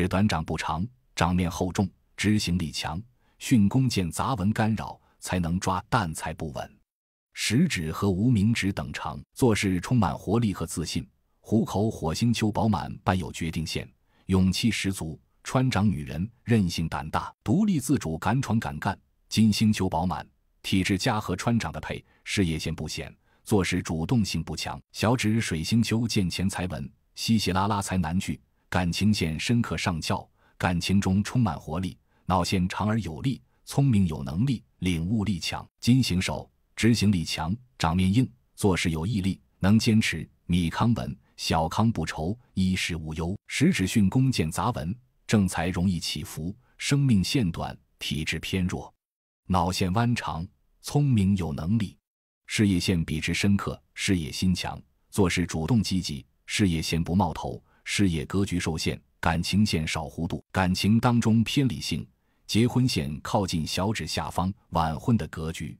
指短掌不长，掌面厚重，执行力强。训弓见杂纹干扰，才能抓蛋才不稳。食指和无名指等长，做事充满活力和自信。虎口火星丘饱满，伴有决定线，勇气十足。川长女人韧性胆大，独立自主，敢闯敢干。金星丘饱满，体质佳和川长的配，事业线不显，做事主动性不强。小指水星丘见钱财纹，稀稀拉拉才难聚。感情线深刻上翘，感情中充满活力，脑线长而有力，聪明有能力，领悟力强。金型手执行力强，掌面硬，做事有毅力，能坚持。米康稳，小康不愁，衣食无忧。食指训弓箭杂文，正财容易起伏，生命线短，体质偏弱。脑线弯长，聪明有能力，事业线比之深刻，事业心强，做事主动积极，事业线不冒头。事业格局受限，感情线少弧度，感情当中偏理性，结婚线靠近小指下方，晚婚的格局。